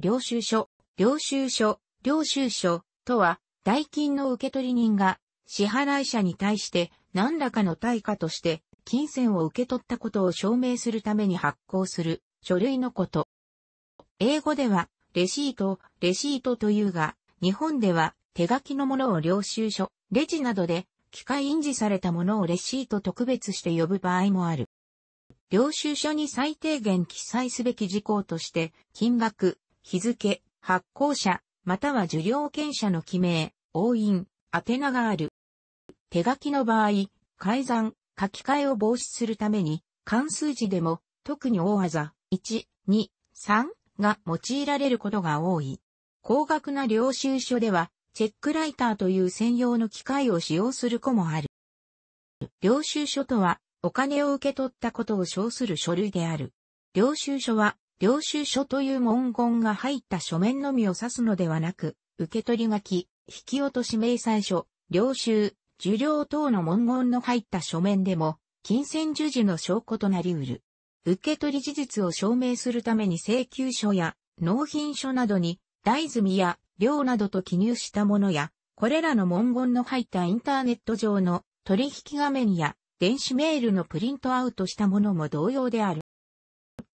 領収書、領収書、領収書とは、代金の受取人が、支払い者に対して何らかの対価として、金銭を受け取ったことを証明するために発行する書類のこと。英語では、レシート、レシートというが、日本では手書きのものを領収書、レジなどで機械印字されたものをレシート特別して呼ぶ場合もある。領収書に最低限記載すべき事項として、金額、日付、発行者、または受領権者の記名、押印、宛名がある。手書きの場合、改ざん、書き換えを防止するために、関数字でも、特に大技、1、2、3が用いられることが多い。高額な領収書では、チェックライターという専用の機械を使用する子もある。領収書とは、お金を受け取ったことを称する書類である。領収書は、領収書という文言が入った書面のみを指すのではなく、受取書き、引き落とし明細書、領収、受領等の文言の入った書面でも、金銭授受の証拠となり得る。受取事実を証明するために請求書や納品書などに、大積や量などと記入したものや、これらの文言の入ったインターネット上の取引画面や電子メールのプリントアウトしたものも同様である。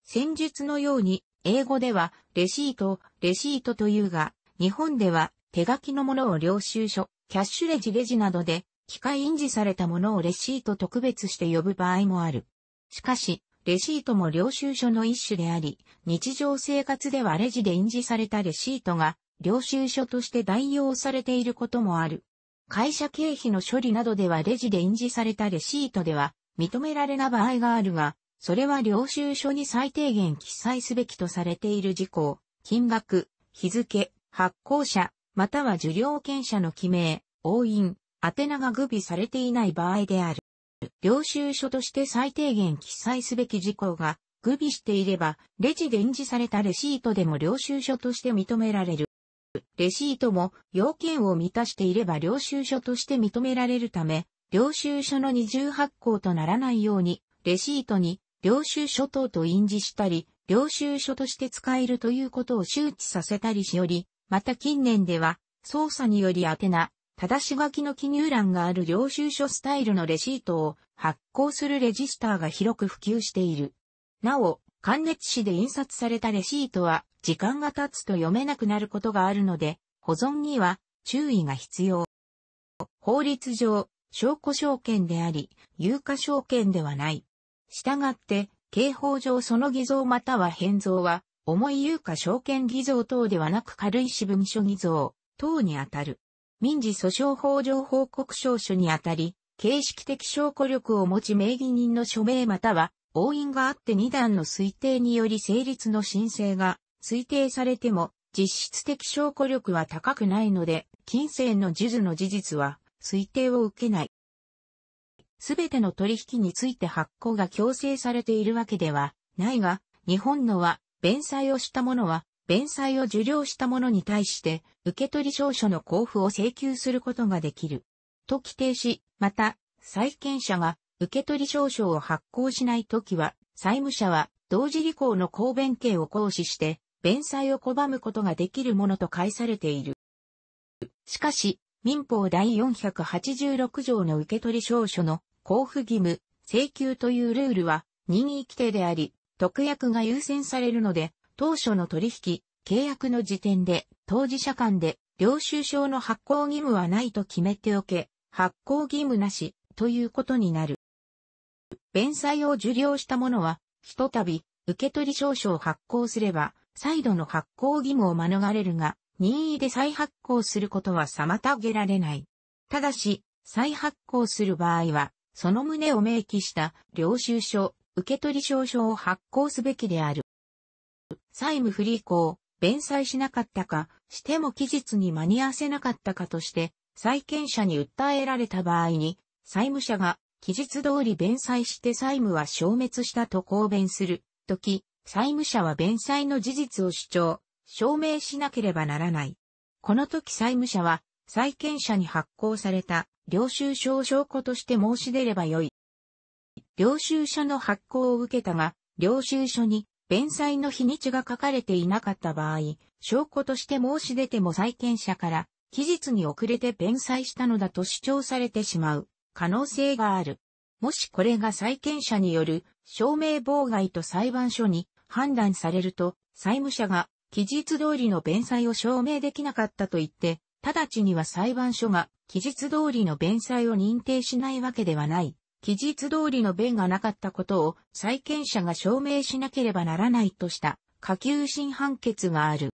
戦術のように、英語ではレシート、レシートというが、日本では手書きのものを領収書、キャッシュレジレジなどで、機械印字されたものをレシート特別して呼ぶ場合もある。しかし、レシートも領収書の一種であり、日常生活ではレジで印字されたレシートが、領収書として代用されていることもある。会社経費の処理などではレジで印字されたレシートでは認められな場合があるが、それは領収書に最低限記載すべきとされている事項、金額、日付、発行者、または受領権者の記名、押印、宛名が具備されていない場合である。領収書として最低限記載すべき事項が具備していれば、レジで印されたレシートでも領収書として認められる。レシートも要件を満たしていれば領収書として認められるため、領収書の二重発行とならないように、レシートに領収書等と印字したり、領収書として使えるということを周知させたりしより、また近年では、操作により宛名、たし書きの記入欄がある領収書スタイルのレシートを発行するレジスターが広く普及している。なお、関熱紙で印刷されたレシートは時間が経つと読めなくなることがあるので、保存には注意が必要。法律上、証拠証券であり、有価証券ではない。したがって、刑法上その偽造または変造は、重い有価証券偽造等ではなく軽い私文書偽造等にあたる。民事訴訟法上報告証書にあたり、形式的証拠力を持ち名義人の署名または、応印があって2段の推定により成立の申請が推定されても、実質的証拠力は高くないので、金銭の呪図の事実は推定を受けない。すべての取引について発行が強制されているわけではないが、日本のは、弁済をした者は、弁済を受領した者に対して、受取証書の交付を請求することができる。と規定し、また、債権者が受取証書を発行しないときは、債務者は同時履行の公弁刑を行使して、弁済を拒むことができるものと解されている。しかし、民法第486条の受取証書の交付義務、請求というルールは任意規定であり、特約が優先されるので、当初の取引、契約の時点で当事者間で領収書の発行義務はないと決めておけ、発行義務なしということになる。弁済を受領した者は、ひとたび受取証書を発行すれば、再度の発行義務を免れるが、任意で再発行することは妨げられない。ただし、再発行する場合は、その旨を明記した領収書、受取証書を発行すべきである。債務不履行、弁済しなかったか、しても期日に間に合わせなかったかとして、債権者に訴えられた場合に、債務者が期日通り弁済して債務は消滅したと公弁するとき、債務者は弁済の事実を主張、証明しなければならない。この時債務者は債権者に発行された領収書を証拠として申し出ればよい。領収書の発行を受けたが、領収書に弁済の日にちが書かれていなかった場合、証拠として申し出ても債権者から期日に遅れて弁済したのだと主張されてしまう可能性がある。もしこれが債権者による証明妨害と裁判所に判断されると、債務者が期日通りの弁済を証明できなかったと言って、直ちには裁判所が期日通りの弁済を認定しないわけではない。期日通りの弁がなかったことを債権者が証明しなければならないとした下級審判決がある。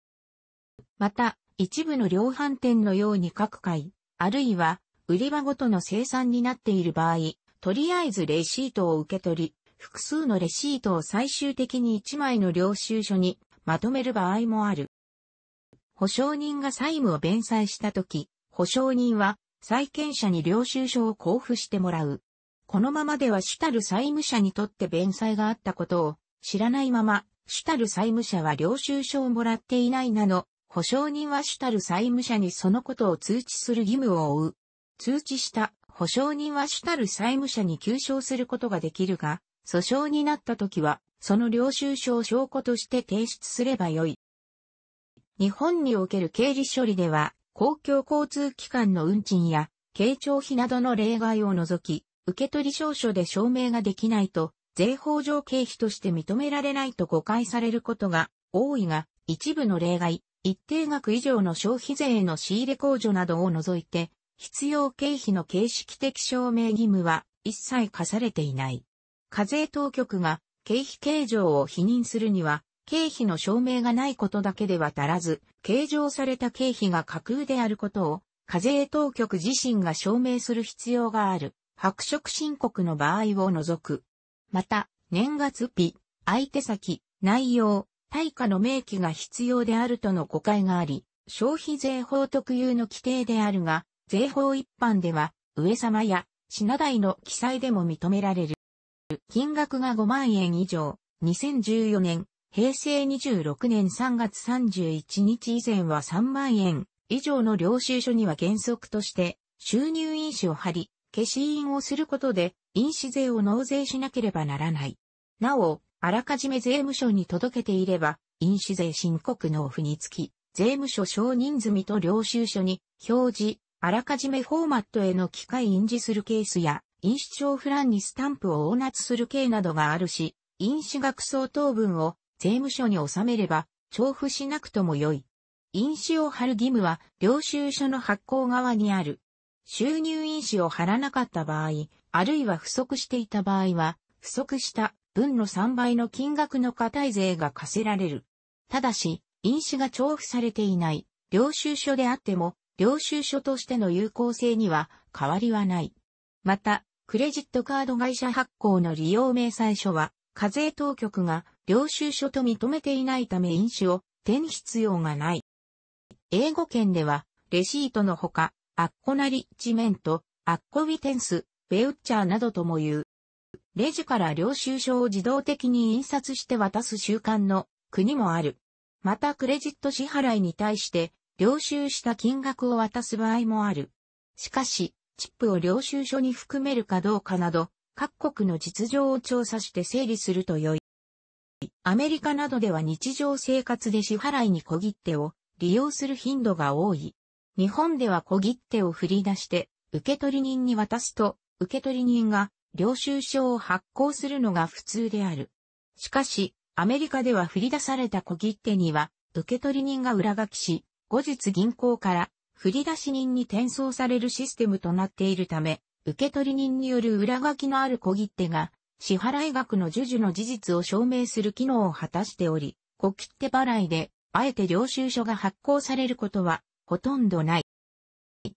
また、一部の量販店のように各回、あるいは売り場ごとの生産になっている場合、とりあえずレシートを受け取り、複数のレシートを最終的に1枚の領収書にまとめる場合もある。保証人が債務を弁済したとき、保証人は債権者に領収書を交付してもらう。このままでは主たる債務者にとって弁済があったことを知らないまま、主たる債務者は領収書をもらっていないなど、保証人は主たる債務者にそのことを通知する義務を負う。通知した保証人は主たる債務者に求償することができるが、訴訟になった時は、その領収書を証拠として提出すればよい。日本における経理処理では、公共交通機関の運賃や、経庁費などの例外を除き、受取証書で証明ができないと、税法上経費として認められないと誤解されることが多いが、一部の例外、一定額以上の消費税の仕入れ控除などを除いて、必要経費の形式的証明義務は一切課されていない。課税当局が経費計上を否認するには、経費の証明がないことだけでは足らず、計上された経費が架空であることを、課税当局自身が証明する必要がある、白色申告の場合を除く。また、年月日、相手先、内容、対価の明記が必要であるとの誤解があり、消費税法特有の規定であるが、税法一般では、上様や品代の記載でも認められる。金額が5万円以上、2014年平成26年3月31日以前は3万円以上の領収書には原則として収入印紙を貼り、消し印をすることで印紙税を納税しなければならない。なお、あらかじめ税務署に届けていれば、印紙税申告納付につき、税務署承認済みと領収書に表示、あらかじめフォーマットへの機械印字するケースや、印紙帳フランにスタンプを応夏する系などがあるし、印紙額相当分を税務署に納めれば、調布しなくともよい。印紙を貼る義務は、領収書の発行側にある。収入印紙を貼らなかった場合、あるいは不足していた場合は、不足した分の3倍の金額の課題税が課せられる。ただし、印紙が調布されていない、領収書であっても、領収書としての有効性には変わりはない。また、クレジットカード会社発行の利用明細書は、課税当局が領収書と認めていないため飲酒を手に必要がない。英語圏では、レシートのほか、アッコナリッジメント、アッコウィテンス、ベウッチャーなどとも言う。レジから領収書を自動的に印刷して渡す習慣の国もある。またクレジット支払いに対して領収した金額を渡す場合もある。しかし、チップを領収書に含めるかどうかなど、各国の実情を調査して整理すると良い。アメリカなどでは日常生活で支払いに小切手を利用する頻度が多い。日本では小切手を振り出して、受取人に渡すと、受取人が領収書を発行するのが普通である。しかし、アメリカでは振り出された小切手には、受取人が裏書きし、後日銀行から振り出し人に転送されるシステムとなっているため、受取人による裏書きのある小切手が、支払額の授受の事実を証明する機能を果たしており、小切手払いで、あえて領収書が発行されることは、ほとんどない。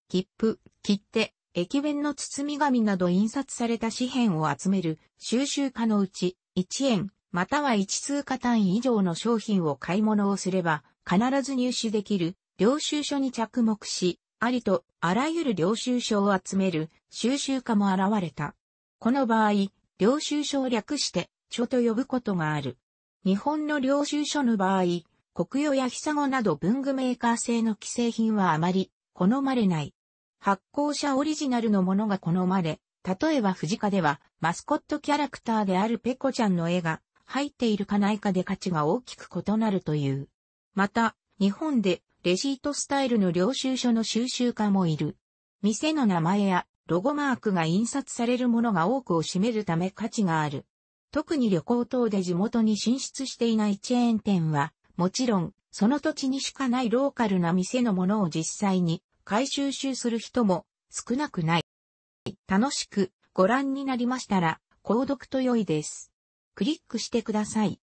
切符、切手、駅弁の包み紙など印刷された紙幣を集める収集家のうち、1円、または1通貨単位以上の商品を買い物をすれば、必ず入手できる、領収書に着目し、ありとあらゆる領収書を集める収集家も現れた。この場合、領収書を略して書と呼ぶことがある。日本の領収書の場合、国与や久語など文具メーカー製の既製品はあまり好まれない。発行者オリジナルのものが好まれ、例えば藤家ではマスコットキャラクターであるペコちゃんの絵が入っているかないかで価値が大きく異なるという。また、日本でレシートスタイルの領収書の収集家もいる。店の名前やロゴマークが印刷されるものが多くを占めるため価値がある。特に旅行等で地元に進出していないチェーン店は、もちろん、その土地にしかないローカルな店のものを実際に回収集する人も少なくない。楽しくご覧になりましたら、購読と良いです。クリックしてください。